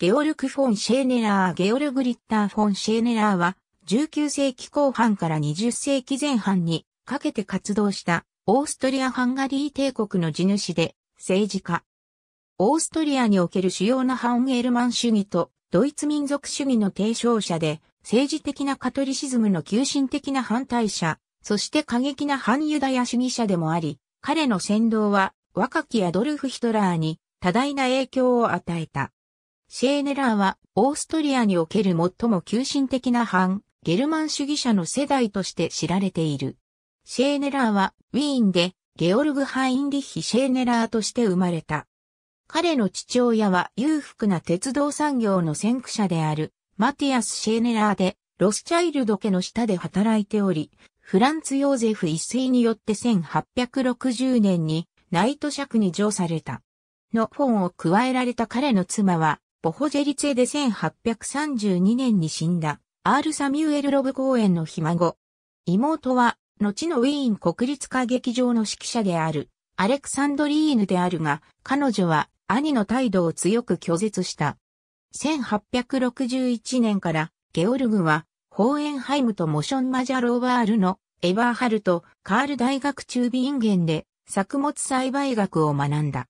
ゲオルク・フォン・シェーネラー、ゲオルグ・リッター・フォン・シェーネラーは、19世紀後半から20世紀前半にかけて活動したオーストリア・ハンガリー帝国の地主で政治家。オーストリアにおける主要なハンゲルマン主義とドイツ民族主義の提唱者で政治的なカトリシズムの急進的な反対者、そして過激な反ユダヤ主義者でもあり、彼の先導は若きアドルフ・ヒトラーに多大な影響を与えた。シェーネラーは、オーストリアにおける最も急進的な反、ゲルマン主義者の世代として知られている。シェーネラーは、ウィーンで、ゲオルグ・ハインリッヒ・シェーネラーとして生まれた。彼の父親は裕福な鉄道産業の先駆者である、マティアス・シェーネラーで、ロスチャイルド家の下で働いており、フランツ・ヨーゼフ一世によって1860年にナイトクに上された。の本を加えられた彼の妻は、ボホジェリツェで1832年に死んだ、アール・サミュエル・ロブ公演のひ孫。妹は、後のウィーン国立歌劇場の指揮者である、アレクサンドリーヌであるが、彼女は兄の態度を強く拒絶した。1861年からゲオルグはホーエンハイムとモションマジャローワールのエバーハルト・カール大学中ンゲンで作物栽培学を学んだ。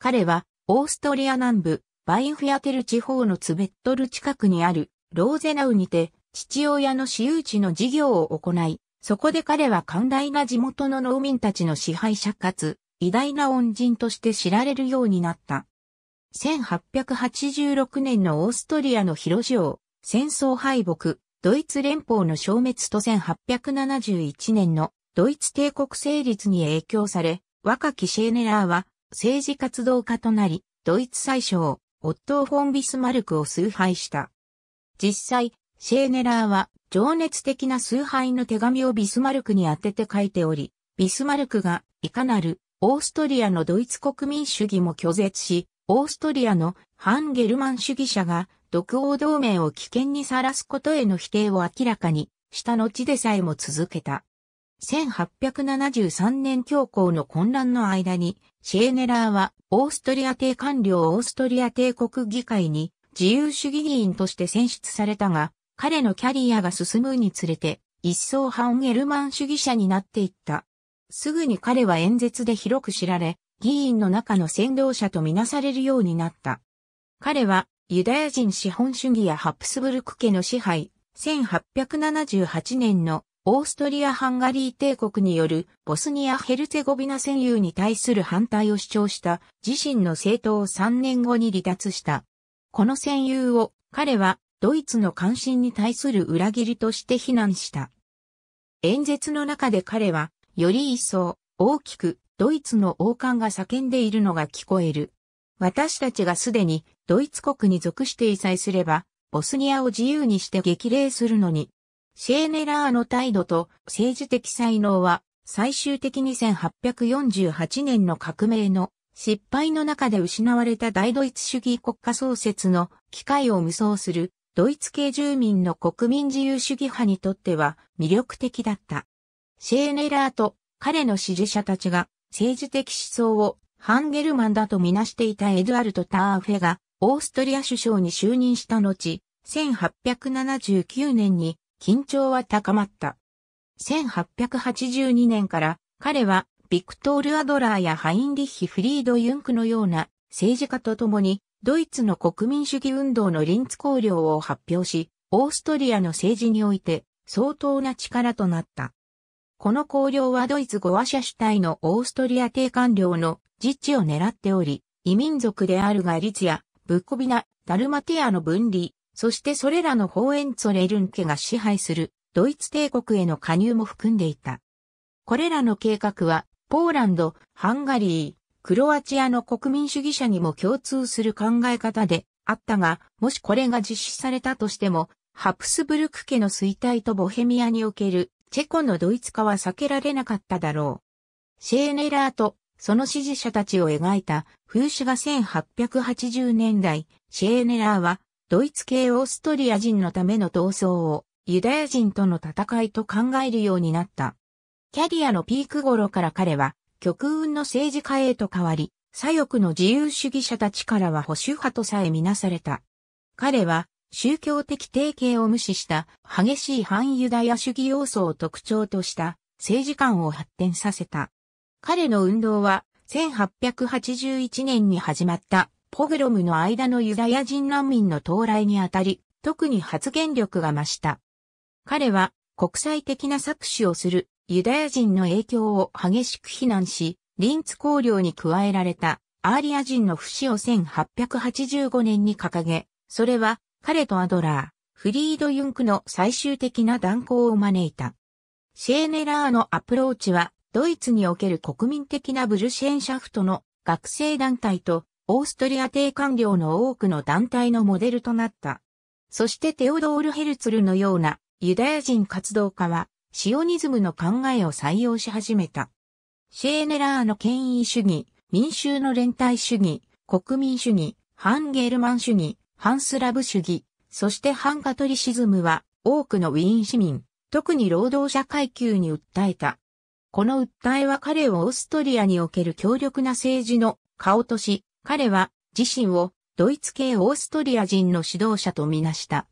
彼はオーストリア南部バインフィアテル地方のツベットル近くにあるローゼナウにて父親の私有地の事業を行い、そこで彼は寛大な地元の農民たちの支配者かつ偉大な恩人として知られるようになった。1886年のオーストリアの広城、戦争敗北、ドイツ連邦の消滅と1871年のドイツ帝国成立に影響され、若きシェーネラーは政治活動家となり、ドイツ最小、オットー・フォン・ビスマルクを崇拝した。実際、シェーネラーは情熱的な崇拝の手紙をビスマルクに当てて書いており、ビスマルクがいかなるオーストリアのドイツ国民主義も拒絶し、オーストリアの反ゲルマン主義者が独王同盟を危険にさらすことへの否定を明らかにした後でさえも続けた。1873年教皇の混乱の間に、シェーネラーはオーストリア帝官僚オーストリア帝国議会に自由主義議員として選出されたが、彼のキャリアが進むにつれて、一層反ゲルマン主義者になっていった。すぐに彼は演説で広く知られ、議員の中の先導者とみなされるようになった。彼は、ユダヤ人資本主義やハプスブルク家の支配、1878年のオーストリア・ハンガリー帝国によるボスニア・ヘルツェゴビナ占有に対する反対を主張した自身の政党を3年後に離脱した。この占有を彼はドイツの関心に対する裏切りとして非難した。演説の中で彼はより一層大きくドイツの王冠が叫んでいるのが聞こえる。私たちがすでにドイツ国に属していさえすればボスニアを自由にして激励するのにシェーネラーの態度と政治的才能は最終的に1848年の革命の失敗の中で失われた大ドイツ主義国家創設の機会を無双するドイツ系住民の国民自由主義派にとっては魅力的だった。シェーネラーと彼の支持者たちが政治的思想をハンゲルマンだとみなしていたエドゥアルト・ターフェがオーストリア首相に就任した後、1879年に緊張は高まった。1882年から彼はビクトール・アドラーやハインリッヒ・フリード・ユンクのような政治家と共にドイツの国民主義運動のリンツ綱領を発表し、オーストリアの政治において相当な力となった。この綱領はドイツ語話者主体のオーストリア帝官領の自治を狙っており、異民族であるガリツやブッコビナ、ダルマティアの分離、そしてそれらのホーエンツォレルン家が支配するドイツ帝国への加入も含んでいた。これらの計画は、ポーランド、ハンガリー、クロアチアの国民主義者にも共通する考え方であったが、もしこれが実施されたとしても、ハプスブルク家の衰退とボヘミアにおけるチェコのドイツ化は避けられなかっただろう。シェーネラーとその支持者たちを描いた風刺が1880年代、シェーネラーはドイツ系オーストリア人のための闘争をユダヤ人との戦いと考えるようになった。キャリアのピーク頃から彼は極運の政治家へと変わり、左翼の自由主義者たちからは保守派とさえみなされた。彼は宗教的提携を無視した激しい反ユダヤ主義要素を特徴とした政治観を発展させた。彼の運動は1881年に始まったポグロムの間のユダヤ人難民の到来にあたり、特に発言力が増した。彼は国際的な搾取をするユダヤ人の影響を激しく非難し、リンツ公領に加えられたアーリア人の不死を1885年に掲げ、それは彼とアドラー、フリード・ユンクの最終的な断交を招いた。シェーネラーのアプローチは、ドイツにおける国民的なブルシェンシャフトの学生団体とオーストリア帝官僚の多くの団体のモデルとなった。そしてテオドール・ヘルツルのようなユダヤ人活動家はシオニズムの考えを採用し始めた。シェーネラーの権威主義、民衆の連帯主義、国民主義、反ゲルマン主義、反スラブ主義、そして反カトリシズムは多くのウィーン市民、特に労働者階級に訴えた。この訴えは彼をオーストリアにおける強力な政治の顔とし、彼は自身をドイツ系オーストリア人の指導者とみなした。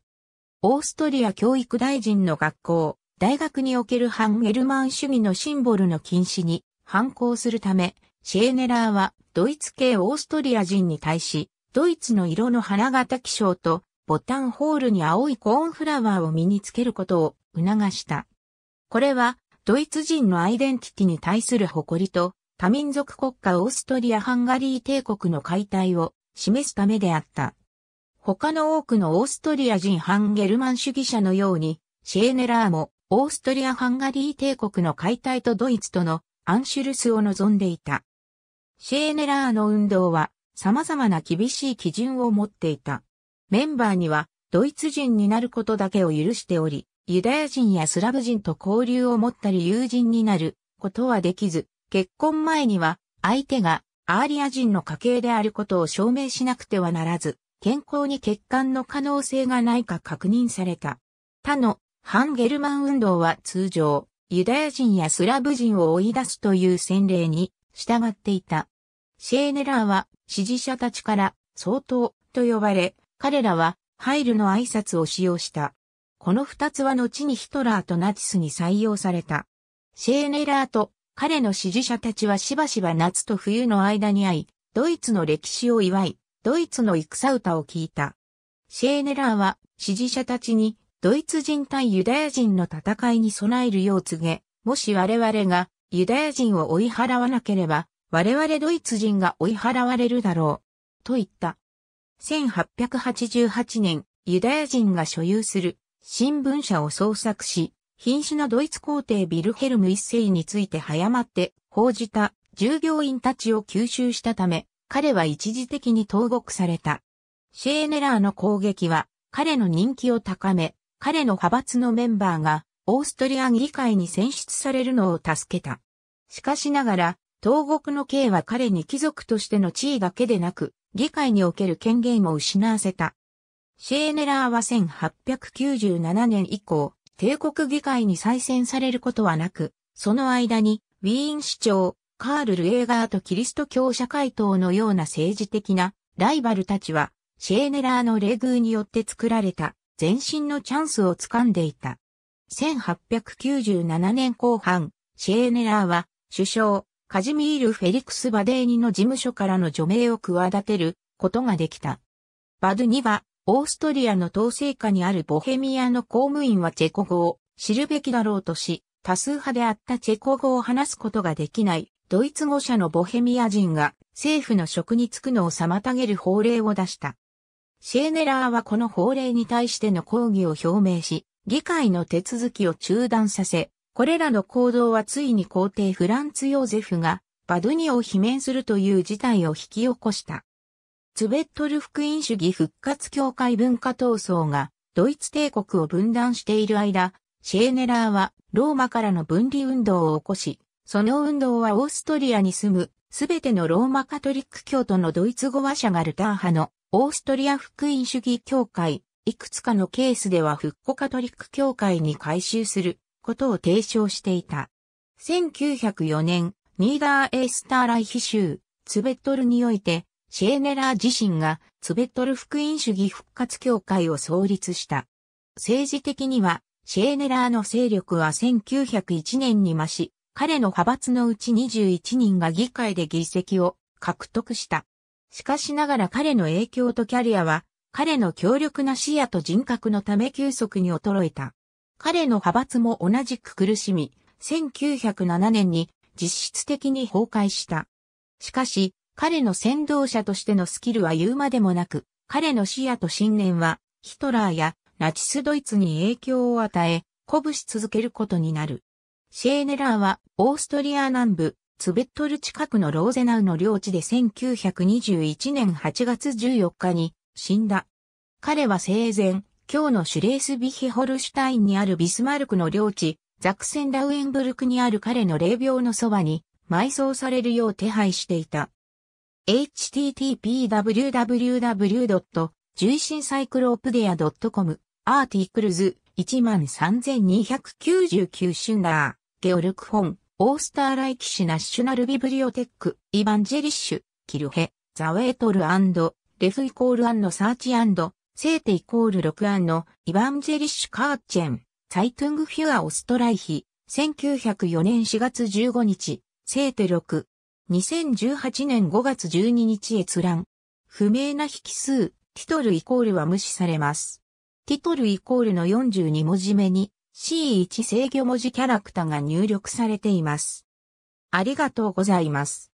オーストリア教育大臣の学校、大学における反ゲルマン主義のシンボルの禁止に反抗するため、シェーネラーはドイツ系オーストリア人に対し、ドイツの色の花形気象とボタンホールに青いコーンフラワーを身につけることを促した。これはドイツ人のアイデンティティに対する誇りと多民族国家オーストリア・ハンガリー帝国の解体を示すためであった。他の多くのオーストリア人ハンゲルマン主義者のように、シェーネラーもオーストリア・ハンガリー帝国の解体とドイツとのアンシュルスを望んでいた。シェーネラーの運動は様々な厳しい基準を持っていた。メンバーにはドイツ人になることだけを許しており、ユダヤ人やスラブ人と交流を持ったり友人になることはできず、結婚前には相手がアーリア人の家系であることを証明しなくてはならず、健康に欠陥の可能性がないか確認された。他の反ゲルマン運動は通常、ユダヤ人やスラブ人を追い出すという先例に従っていた。シェーネラーは支持者たちから相当と呼ばれ、彼らはハイルの挨拶を使用した。この二つは後にヒトラーとナチスに採用された。シェーネラーと彼の支持者たちはしばしば夏と冬の間に会い、ドイツの歴史を祝い、ドイツの戦歌を聞いた。シェーネラーは支持者たちにドイツ人対ユダヤ人の戦いに備えるよう告げ、もし我々がユダヤ人を追い払わなければ、我々ドイツ人が追い払われるだろう、と言った。1888年、ユダヤ人が所有する新聞社を創作し、瀕死のドイツ皇帝ビルヘルム一世について早まって報じた従業員たちを吸収したため、彼は一時的に投獄された。シェーネラーの攻撃は彼の人気を高め、彼の派閥のメンバーがオーストリア議会に選出されるのを助けた。しかしながら、投獄の刑は彼に貴族としての地位だけでなく、議会における権限を失わせた。シェーネラーは1897年以降、帝国議会に再選されることはなく、その間に、ウィーン市長、カール・ルエーガーとキリスト教社会党のような政治的なライバルたちは、シェーネラーの礼遇によって作られた前進のチャンスを掴んでいた。1897年後半、シェーネラーは首相、カジミール・フェリクス・バデーニの事務所からの除名を企てることができた。バドゥニはオーストリアの統制下にあるボヘミアの公務員はチェコ語を知るべきだろうとし、多数派であったチェコ語を話すことができない、ドイツ語者のボヘミア人が政府の職に就くのを妨げる法令を出した。シェーネラーはこの法令に対しての抗議を表明し、議会の手続きを中断させ、これらの行動はついに皇帝フランツ・ヨーゼフがバドゥニを罷免するという事態を引き起こした。ツベットル福音主義復活協会文化闘争がドイツ帝国を分断している間、シェーネラーはローマからの分離運動を起こし、その運動はオーストリアに住むすべてのローマカトリック教徒のドイツ語話者がルター派のオーストリア福音主義協会、いくつかのケースでは復古カトリック協会に改修することを提唱していた。1904年、ニーダーエースターライヒ州、ツベットルにおいて、シェーネラー自身がツベトル福音主義復活協会を創立した。政治的には、シェーネラーの勢力は1901年に増し、彼の派閥のうち21人が議会で議席を獲得した。しかしながら彼の影響とキャリアは、彼の強力な視野と人格のため急速に衰えた。彼の派閥も同じく苦しみ、1907年に実質的に崩壊した。しかし、彼の先導者としてのスキルは言うまでもなく、彼の視野と信念は、ヒトラーやナチスドイツに影響を与え、鼓舞し続けることになる。シェーネラーは、オーストリア南部、ツベットル近くのローゼナウの領地で1921年8月14日に死んだ。彼は生前、今日のシュレースビヒホルシュタインにあるビスマルクの領地、ザクセンダウエンブルクにある彼の霊廟のそばに埋葬されるよう手配していた。http://www.11cyclopedia.com アーティクルズ13299シュンダー、ゲオルクホン、オースターライキシュナッシュナルビブリオテック、イヴァンジェリッシュ、キルヘ、ザウェイトルレフイコールアンのサーチアンド、セーテイコール6アンのイヴァンジェリッシュカーチェン、サイトゥングフュアオストライヒ、1904年4月15日、セーテ6、2018年5月12日閲覧。不明な引数、ティトルイコールは無視されます。ティトルイコールの42文字目に C1 制御文字キャラクターが入力されています。ありがとうございます。